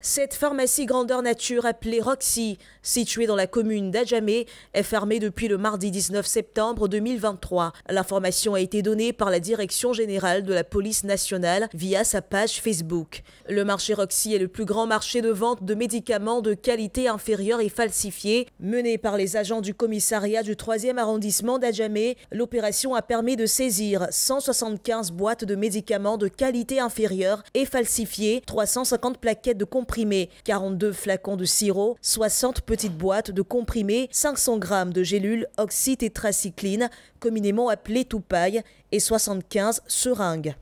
Cette pharmacie grandeur nature appelée Roxy, située dans la commune d'Ajamé, est fermée depuis le mardi 19 septembre 2023. L'information a été donnée par la Direction générale de la police nationale via sa page Facebook. Le marché Roxy est le plus grand marché de vente de médicaments de qualité inférieure et falsifiés. Mené par les agents du commissariat du 3e arrondissement d'Ajamé, l'opération a permis de saisir 175 boîtes de médicaments de qualité inférieure et falsifiés, 350 plaquettes de composants 42 flacons de sirop, 60 petites boîtes de comprimés, 500 g de gélules oxytétracycline, communément appelée toupaille, et 75 seringues.